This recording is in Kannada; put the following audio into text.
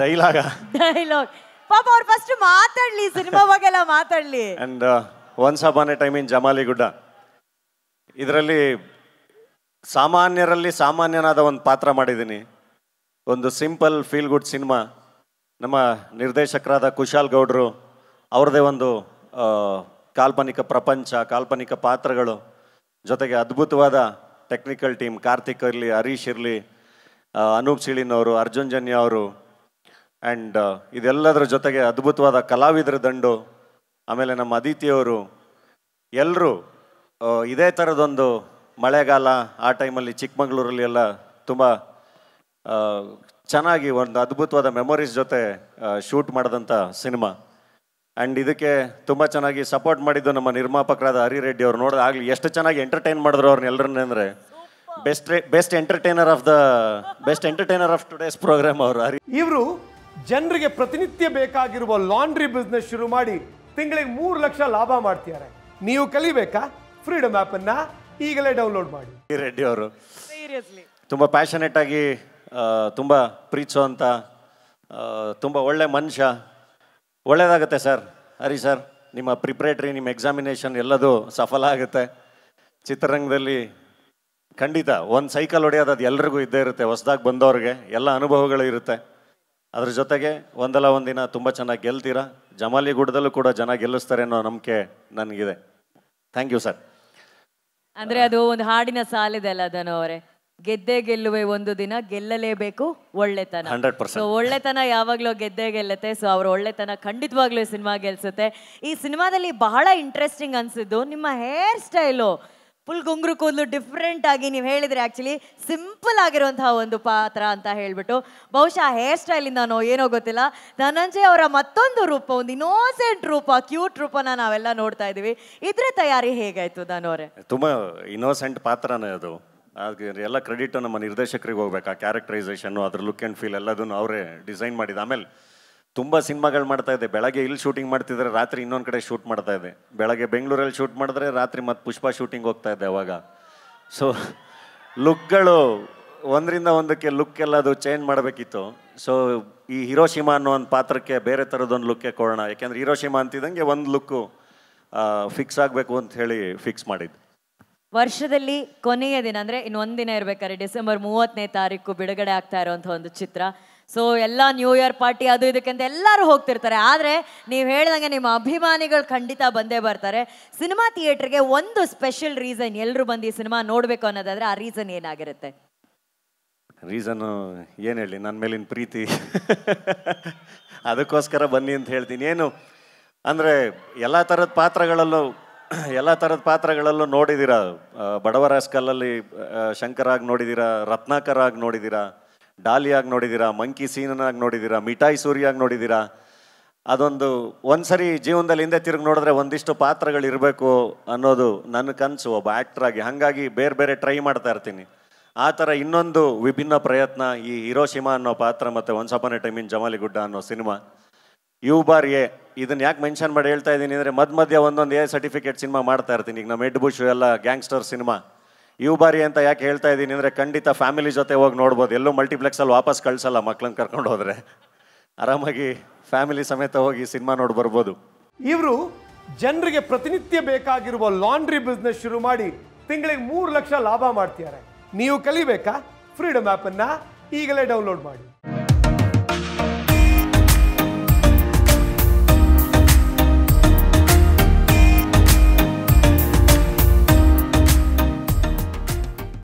ಡೈಲಾಗ್ ಡೈಲಾಗ್ ಪಾಪ ಅವ್ರು ಫಸ್ಟ್ ಮಾತಾಡ್ಲಿ ಸಿನಿಮಾ ಬಗ್ಗೆಲ್ಲ ಮಾತಾಡ್ಲಿ and uh, once upon a time in Jamali Gudda ಇದರಲ್ಲಿ ಸಾಮಾನ್ಯರಲ್ಲಿ ಸಾಮಾನ್ಯನಾದ ಒಂದು ಪಾತ್ರ ಮಾಡಿದ್ದೀನಿ ಒಂದು ಸಿಂಪಲ್ ಫೀಲ್ ಗುಡ್ ಸಿನಿಮಾ ನಮ್ಮ ನಿರ್ದೇಶಕರಾದ ಕುಶಾಲ್ ಗೌಡ್ರು ಅವ್ರದೇ ಒಂದು ಕಾಲ್ಪನಿಕ ಪ್ರಪಂಚ ಕಾಲ್ಪನಿಕ ಪಾತ್ರಗಳು ಜೊತೆಗೆ ಅದ್ಭುತವಾದ ಟೆಕ್ನಿಕಲ್ ಟೀಮ್ ಕಾರ್ತಿಕ್ ಇರಲಿ ಹರೀಶ್ ಇರಲಿ ಅನೂಪ್ ಅವರು ಅರ್ಜುನ್ ಜನ್ಯ ಅವರು ಆ್ಯಂಡ್ uh, ಇದೆಲ್ಲದರ ಜೊತೆಗೆ ಅದ್ಭುತವಾದ ಕಲಾವಿದರ ದಂಡು ಆಮೇಲೆ ನಮ್ಮ ಅದಿತಿಯವರು ಎಲ್ಲರೂ ಇದೇ ಥರದೊಂದು ಮಳೆಗಾಲ ಆ ಟೈಮಲ್ಲಿ ಚಿಕ್ಕಮಗಳೂರಲ್ಲಿ ಎಲ್ಲ ತುಂಬ ಚೆನ್ನಾಗಿ ಒಂದು ಅದ್ಭುತವಾದ ಮೆಮೊರೀಸ್ ಜೊತೆ ಶೂಟ್ ಮಾಡಿದಂಥ ಸಿನಿಮಾ ಆ್ಯಂಡ್ ಇದಕ್ಕೆ ತುಂಬ ಚೆನ್ನಾಗಿ ಸಪೋರ್ಟ್ ಮಾಡಿದ್ದು ನಮ್ಮ ನಿರ್ಮಾಪಕರಾದ ಹರಿರೆಡ್ಡಿ ಅವರು ನೋಡಿದ ಆಗಲಿ ಎಷ್ಟು ಚೆನ್ನಾಗಿ ಎಂಟರ್ಟೈನ್ ಮಾಡಿದ್ರು ಅವ್ರನ್ನ ಎಲ್ಲರನ್ನ ಅಂದರೆ best best entertainer of the best entertainer of today's programme ಅವರು ಹರಿ ಇವರು ಜನರಿಗೆ ಪ್ರತಿನಿತ್ಯ ಬೇಕಾಗಿರುವ ಲಾಂಡ್ರಿ ಬಿಸ್ನೆಸ್ ಶುರು ಮಾಡಿ ತಿಂಗಳಿಗೆ ಮೂರು ಲಕ್ಷ ಲಾಭ ಮಾಡ್ತಿದ್ದಾರೆ ನೀವು ಕಲಿಬೇಕಾ ಫ್ರೀಡಮ್ ಆ್ಯಪನ್ನು ಈಗಲೇ ಡೌನ್ಲೋಡ್ ಮಾಡಿ ರೆಡ್ಡಿ ಅವರು ತುಂಬಾ ಪ್ಯಾಷನೆಟ್ ಆಗಿ ತುಂಬಾ ಪ್ರೀತಿಸುವಂತ ತುಂಬಾ ಒಳ್ಳೆ ಮನುಷ್ಯ ಒಳ್ಳೇದಾಗುತ್ತೆ ಸರ್ ಹರಿ ಸರ್ ನಿಮ್ಮ ಪ್ರಿಪ್ರೇಟ್ರಿ ನಿಮ್ಮ ಎಕ್ಸಾಮಿನೇಷನ್ ಎಲ್ಲದೂ ಸಫಲ ಆಗುತ್ತೆ ಚಿತ್ರರಂಗದಲ್ಲಿ ಖಂಡಿತ ಒಂದು ಸೈಕಲ್ ಹೊಡೆಯೋದು ಅದು ಎಲ್ರಿಗೂ ಇದ್ದೇ ಇರುತ್ತೆ ಹೊಸದಾಗಿ ಬಂದವ್ರಿಗೆ ಎಲ್ಲ ಅನುಭವಗಳು ಇರುತ್ತೆ ಅದ್ರ ಜೊತೆಗೆ ಒಂದಲ್ಲ ಒಂದು ದಿನ ತುಂಬ ಚೆನ್ನಾಗಿ ಗೆಲ್ತೀರಾ ಗುಡದಲ್ಲೂ ಕೂಡ ಜನ ಗೆಲ್ಲಿಸ್ತಾರೆ ಅನ್ನೋ ನಂಬಿಕೆ ನನಗಿದೆ ಥ್ಯಾಂಕ್ ಯು ಸರ್ ಅಂದರೆ ಅದು ಒಂದು ಹಾಡಿನ ಸಾಲಿದೆ ಅಲ್ಲ ಅದನ್ನು ಅವರೇ ಗೆದ್ದೇ ಗೆಲ್ಲುವೆ ಒಂದು ದಿನ ಗೆಲ್ಲಲೇಬೇಕು ಒಳ್ಳೆತನ ಹಂಡ್ರೆಡ್ ಪರ್ಸೆಂಟ್ ಒಳ್ಳೆತನ ಯಾವಾಗಲೂ ಗೆದ್ದೇ ಗೆಲ್ಲುತ್ತೆ ಸೊ ಅವ್ರ ಒಳ್ಳೆತನ ಖಂಡಿತವಾಗ್ಲೂ ಸಿನಿಮಾ ಗೆಲ್ಸುತ್ತೆ ಈ ಸಿನಿಮಾದಲ್ಲಿ ಬಹಳ ಇಂಟ್ರೆಸ್ಟಿಂಗ್ ಅನ್ಸಿದ್ದು ನಿಮ್ಮ ಹೇರ್ ಸ್ಟೈಲು ಫುಲ್ ಗುಂಗ್ರು ಕೂದಲು ಡಿಫ್ರೆಂಟ್ ಆಗಿ ನೀವು ಹೇಳಿದರೆ ಆ್ಯಕ್ಚುಲಿ ಸಿಂಪಲ್ ಆಗಿರುವಂತಹ ಒಂದು ಪಾತ್ರ ಅಂತ ಹೇಳಿಬಿಟ್ಟು ಬಹುಶಃ ಹೇರ್ ಸ್ಟೈಲಿಂದನೋ ಏನೋ ಗೊತ್ತಿಲ್ಲ ಧನಂಜಯ್ ಅವರ ಮತ್ತೊಂದು ರೂಪ ಒಂದು ಇನೋಸೆಂಟ್ ರೂಪ ಕ್ಯೂಟ್ ರೂಪನ ನಾವೆಲ್ಲ ನೋಡ್ತಾ ಇದ್ದೀವಿ ಇದ್ರೆ ತಯಾರಿ ಹೇಗಾಯ್ತು ಧನು ಅವರೇ ತುಂಬ ಇನೋಸೆಂಟ್ ಪಾತ್ರನೇ ಅದು ಎಲ್ಲ ಕ್ರೆಡಿಟ್ ನಮ್ಮ ನಿರ್ದೇಶಕರಿಗೆ ಹೋಗ್ಬೇಕು ಆ ಕ್ಯಾರೆಕ್ಟರೈಸೇಷನ್ ಅದ್ರ ಲುಕ್ ಅಂಡ್ ಫೀಲ್ ಎಲ್ಲದನ್ನು ಅವರೇ ಡಿಸೈನ್ ಮಾಡಿದ ಆಮೇಲೆ ತುಂಬ ಸಿನಿಮಾಗಳು ಮಾಡ್ತಾ ಇದೆ ಬೆಳಗ್ಗೆ ಇಲ್ಲಿ ಶೂಟಿಂಗ್ ಮಾಡ್ತಿದ್ರೆ ರಾತ್ರಿ ಇನ್ನೊಂದು ಕಡೆ ಶೂಟ್ ಮಾಡ್ತಾ ಇದೆ ಬೆಳಗ್ಗೆ ಬೆಂಗಳೂರಲ್ಲಿ ಶೂಟ್ ಮಾಡಿದ್ರೆ ರಾತ್ರಿ ಮತ್ತೆ ಪುಷ್ಪ ಶೂಟಿಂಗ್ ಹೋಗ್ತಾ ಇದೆ ಅವಾಗ ಸೊ ಲುಕ್ಗಳು ಒಂದರಿಂದ ಒಂದಕ್ಕೆ ಲುಕ್ ಎಲ್ಲ ಅದು ಚೇಂಜ್ ಮಾಡಬೇಕಿತ್ತು ಸೊ ಈ ಹಿರೋಶಿಮಾ ಅನ್ನೋ ಒಂದು ಪಾತ್ರಕ್ಕೆ ಬೇರೆ ಥರದೊಂದು ಲುಕ್ಕೆ ಕೊಡೋಣ ಯಾಕೆಂದ್ರೆ ಹಿರೋಶಿಮಾ ಅಂತಿದ್ದಂಗೆ ಒಂದು ಲುಕ್ಕು ಫಿಕ್ಸ್ ಆಗಬೇಕು ಅಂತ ಹೇಳಿ ಫಿಕ್ಸ್ ಮಾಡಿದ್ದು ವರ್ಷದಲ್ಲಿ ಕೊನೆಯ ದಿನ ಅಂದರೆ ಇನ್ನೊಂದಿನ ದಿನ ಇರಬೇಕಾದ್ರೆ ಡಿಸೆಂಬರ್ ಮೂವತ್ತನೇ ತಾರೀಕು ಬಿಡುಗಡೆ ಆಗ್ತಾ ಇರುವಂಥ ಒಂದು ಚಿತ್ರ ಸೊ ಎಲ್ಲ ನ್ಯೂ ಇಯರ್ ಪಾರ್ಟಿ ಅದು ಇದಕ್ಕೆ ಅಂತ ಎಲ್ಲರೂ ಹೋಗ್ತಿರ್ತಾರೆ ಆದರೆ ನೀವು ಹೇಳ್ದಂಗೆ ನಿಮ್ಮ ಅಭಿಮಾನಿಗಳು ಖಂಡಿತ ಬಂದೇ ಬರ್ತಾರೆ ಸಿನಿಮಾ ಥಿಯೇಟ್ರಿಗೆ ಒಂದು ಸ್ಪೆಷಲ್ ರೀಸನ್ ಎಲ್ಲರೂ ಬಂದು ಈ ಸಿನಿಮಾ ನೋಡಬೇಕು ಅನ್ನೋದಾದರೆ ಆ ರೀಸನ್ ಏನಾಗಿರುತ್ತೆ ರೀಸನ್ನು ಏನು ಹೇಳಿ ನನ್ನ ಮೇಲಿನ ಪ್ರೀತಿ ಅದಕ್ಕೋಸ್ಕರ ಬನ್ನಿ ಅಂತ ಹೇಳ್ತೀನಿ ಏನು ಅಂದರೆ ಎಲ್ಲ ಥರದ ಪಾತ್ರಗಳಲ್ಲೂ ಎಲ್ಲ ಥರದ ಪಾತ್ರಗಳಲ್ಲೂ ನೋಡಿದ್ದೀರಾ ಬಡವರ ಕಲ್ಲಲ್ಲಿ ಶಂಕರಾಗಿ ನೋಡಿದ್ದೀರಾ ರತ್ನಾಕರಾಗಿ ನೋಡಿದ್ದೀರಾ ಡಾಲಿಯಾಗಿ ನೋಡಿದ್ದೀರಾ ಮಂಕಿ ಸೀನಾಗಿ ನೋಡಿದ್ದೀರಾ ಮಿಠಾಯಿ ಸೂರಿಯಾಗಿ ನೋಡಿದ್ದೀರಾ ಅದೊಂದು ಒಂದ್ಸರಿ ಜೀವನದಲ್ಲಿ ಹಿಂದೆ ತಿರುಗಿ ನೋಡಿದ್ರೆ ಒಂದಿಷ್ಟು ಪಾತ್ರಗಳಿರಬೇಕು ಅನ್ನೋದು ನನ್ನ ಕನಸು ಒಬ್ಬ ಆ್ಯಕ್ಟ್ರಾಗಿ ಹಾಗಾಗಿ ಬೇರೆ ಬೇರೆ ಟ್ರೈ ಮಾಡ್ತಾ ಇರ್ತೀನಿ ಆ ಥರ ಇನ್ನೊಂದು ವಿಭಿನ್ನ ಪ್ರಯತ್ನ ಈ ಹೀರೋ ಶಿಮಾ ಅನ್ನೋ ಪಾತ್ರ ಮತ್ತು once upon a time in Jamaligudda ಅನ್ನೋ ಸಿನಿಮಾ ಬಾರ್ ಎ ಇದನ್ನು ಯಾಕೆ ಮೆನ್ಷನ್ ಮಾಡಿ ಹೇಳ್ತಾ ಇದ್ದೀನಿ ಅಂದರೆ ಮಧ್ಯ ಮಧ್ಯ ಒಂದೊಂದು ಎ ಸರ್ಟಿಫಿಕೇಟ್ ಸಿನಿಮಾ ಮಾಡ್ತಾ ಇರ್ತೀನಿ ಈಗ ನಮ್ಮ ಎಡ್ ಬುಷು ಎಲ್ಲ ಗ್ಯಾಂಗ್ಸ್ಟರ್ ಸಿನಿಮಾ ಇವು ಬಾರಿ ಅಂತ ಯಾಕೆ ಹೇಳ್ತಾ ಇದ್ದೀನಿ ಅಂದರೆ ಖಂಡಿತ ಫ್ಯಾಮಿಲಿ ಜೊತೆ ಹೋಗಿ ನೋಡ್ಬೋದು ಎಲ್ಲೂ ಮಲ್ಟಿಪ್ಲೆಕ್ಸಲ್ಲಿ ವಾಪಸ್ ಕಳಿಸಲ್ಲ ಮಕ್ಳನ್ನ ಕರ್ಕೊಂಡು ಹೋದರೆ ಆರಾಮಾಗಿ ಫ್ಯಾಮಿಲಿ ಸಮೇತ ಹೋಗಿ ಸಿನಿಮಾ ನೋಡಿ ಬರ್ಬೋದು ಇವರು ಜನರಿಗೆ ಪ್ರತಿನಿತ್ಯ ಬೇಕಾಗಿರುವ ಲಾಂಡ್ರಿ ಬಿಸ್ನೆಸ್ ಶುರು ಮಾಡಿ ತಿಂಗಳಿಗೆ ಮೂರು ಲಕ್ಷ ಲಾಭ ಮಾಡ್ತಿದ್ದಾರೆ ನೀವು ಕಲಿಬೇಕಾ ಫ್ರೀಡಮ್ ಆ್ಯಪನ್ನು ಈಗಲೇ ಡೌನ್ಲೋಡ್ ಮಾಡಿ